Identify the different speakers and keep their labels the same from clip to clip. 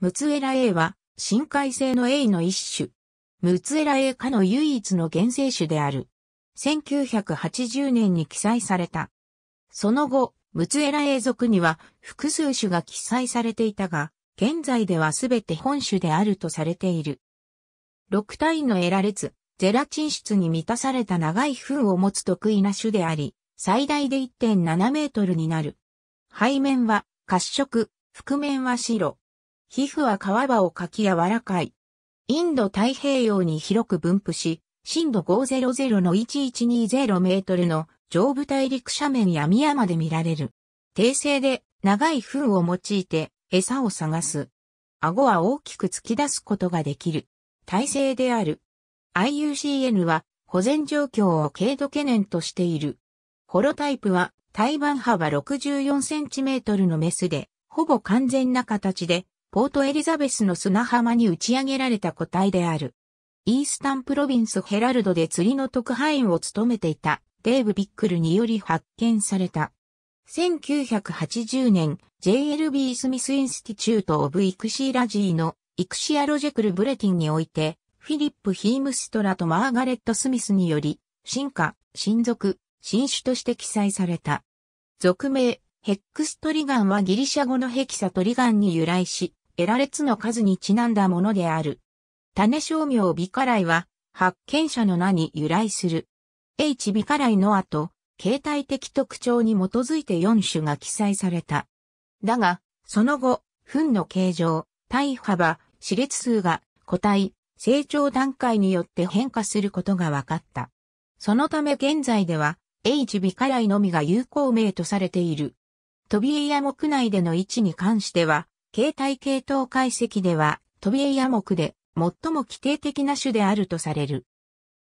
Speaker 1: ムツエラ A は深海性の A の一種。ムツエラ A 科の唯一の原生種である。1980年に記載された。その後、ムツエラ A 属には複数種が記載されていたが、現在ではすべて本種であるとされている。6体のエラ列、ゼラチン質に満たされた長い糞を持つ得意な種であり、最大で1.7メートルになる。背面は褐色、覆面は白。皮膚は皮をかき柔らかい。インド太平洋に広く分布し、震度500の1120メートルの上部大陸斜面や宮まで見られる。低生で長い糞を用いて餌を探す。顎は大きく突き出すことができる。体制である。IUCN は保全状況を軽度懸念としている。ホロタイプは胎盤幅64センチメートルのメスで、ほぼ完全な形でポートエリザベスの砂浜に打ち上げられた個体である。イースタンプロビンスヘラルドで釣りの特派員を務めていたデーブ・ビックルにより発見された。1980年、JLB スミスインスティチュート・オブ・イクシーラジーのイクシア・ロジェクル・ブレティンにおいて、フィリップ・ヒームストラとマーガレット・スミスにより、進化、親族、新種として記載された。俗名、ヘックストリガンはギリシャ語のヘキサトリガンに由来し、らつの数にちなんだものである。種商名美カライは、発見者の名に由来する。H 美カライの後、形態的特徴に基づいて4種が記載された。だが、その後、糞の形状、体幅、歯列数が個体、成長段階によって変化することが分かった。そのため現在では、H ビカライのみが有効名とされている。トビエイヤ木内での位置に関しては、形態系統解析では、トビエヤモ目で最も規定的な種であるとされる。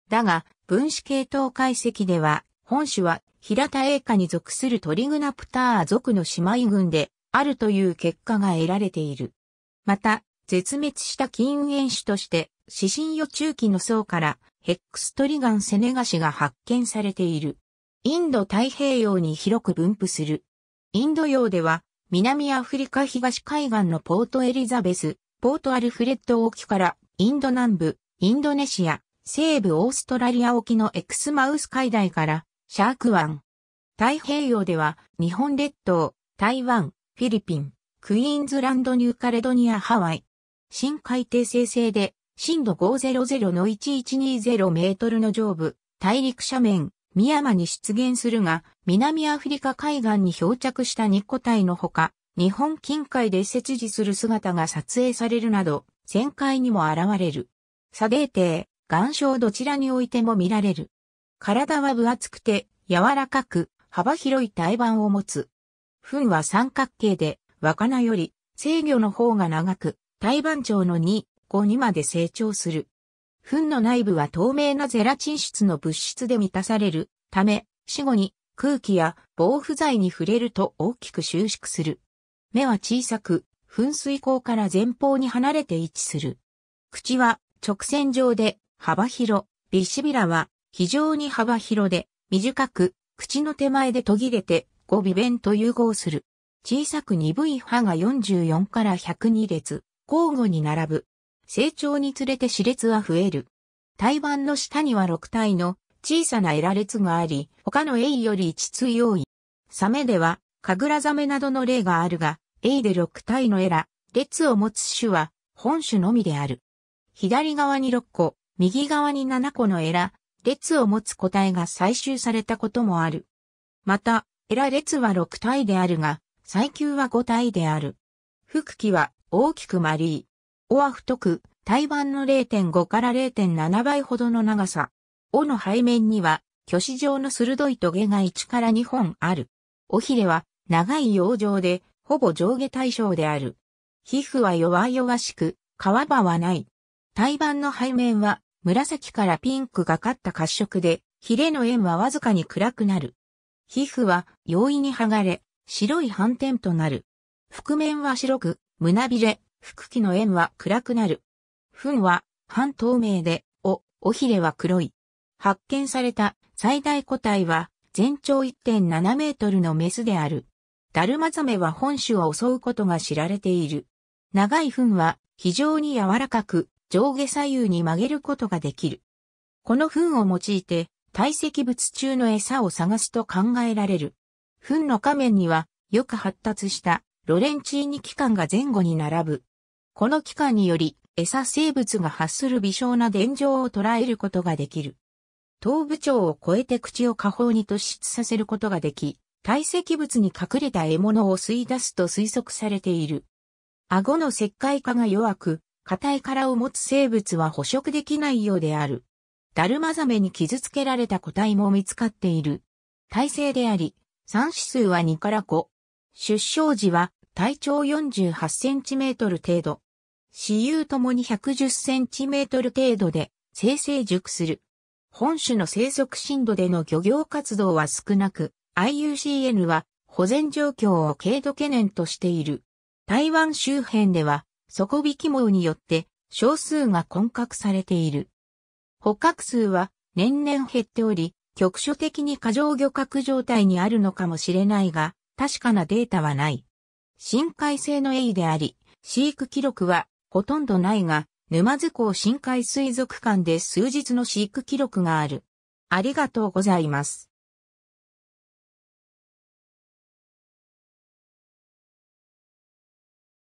Speaker 1: だが、分子系統解析では、本種は平田栄華に属するトリグナプター属の姉妹群であるという結果が得られている。また、絶滅した禁煙種として、指針予中期の層からヘックストリガンセネガシが発見されている。インド太平洋に広く分布する。インド洋では南アフリカ東海岸のポートエリザベス、ポートアルフレッド沖からインド南部、インドネシア、西部オーストラリア沖のエクスマウス海大からシャーク湾。太平洋では日本列島、台湾、フィリピン、クイーンズランドニューカレドニアハワイ。深海底生成で震度500の1120メートルの上部、大陸斜面、深山に出現するが、南アフリカ海岸に漂着した2個体のほか、日本近海で切除する姿が撮影されるなど、旋回にも現れる。砂泥底、岩礁どちらにおいても見られる。体は分厚くて、柔らかく、幅広い胎盤を持つ。糞は三角形で、若菜より、制御の方が長く、胎盤長の2、5にまで成長する。糞の内部は透明なゼラチン質の物質で満たされるため、死後に空気や防腐剤に触れると大きく収縮する。目は小さく、噴水口から前方に離れて位置する。口は直線上で幅広、ビシビラは非常に幅広で短く、口の手前で途切れて語尾弁と融合する。小さく鈍い歯が44から102列、交互に並ぶ。成長につれて死列は増える。胎盤の下には6体の小さなエラ列があり、他のエイより一対多い。サメでは、カグラザメなどの例があるが、エイで6体のエラ、列を持つ種は、本種のみである。左側に6個、右側に7個のエラ、列を持つ個体が採集されたこともある。また、エラ列は6体であるが、最級は5体である。腹期は大きく丸い。尾は太く、対盤の0.5から0.7倍ほどの長さ。尾の背面には、虚子状の鋭いトゲが1から2本ある。尾ひれは、長い洋状で、ほぼ上下対称である。皮膚は弱々しく、皮場はない。対盤の背面は、紫からピンクがかった褐色で、ヒレの円はわずかに暗くなる。皮膚は容易に剥がれ、白い斑点となる。覆面は白く、胸びれ、腹気の円は暗くなる。糞は半透明で、お、おひれは黒い。発見された最大個体は全長1.7メートルのメスである。ダルマザメは本種を襲うことが知られている。長い糞は非常に柔らかく上下左右に曲げることができる。この糞を用いて堆積物中の餌を探すと考えられる。糞の仮面にはよく発達したロレンチーニ器官が前後に並ぶこの期間により、餌生物が発する微小な電状を捉えることができる。頭部長を超えて口を下方に突出させることができ、堆積物に隠れた獲物を吸い出すと推測されている。顎の石灰化が弱く、硬い殻を持つ生物は捕食できないようである。ダルマザメに傷つけられた個体も見つかっている。体勢であり、産指数は2から5。出生時は体長48センチメートル程度。雌雄ともに110センチメートル程度で生成熟する。本種の生息深度での漁業活動は少なく、IUCN は保全状況を軽度懸念としている。台湾周辺では底引き網によって少数が混獲されている。捕獲数は年々減っており、局所的に過剰漁獲状態にあるのかもしれないが、確かなデータはない。深海性のエイであり、飼育記録はほとんどないが、沼津港深海水族館で数日の飼育記録がある。ありがとうございます。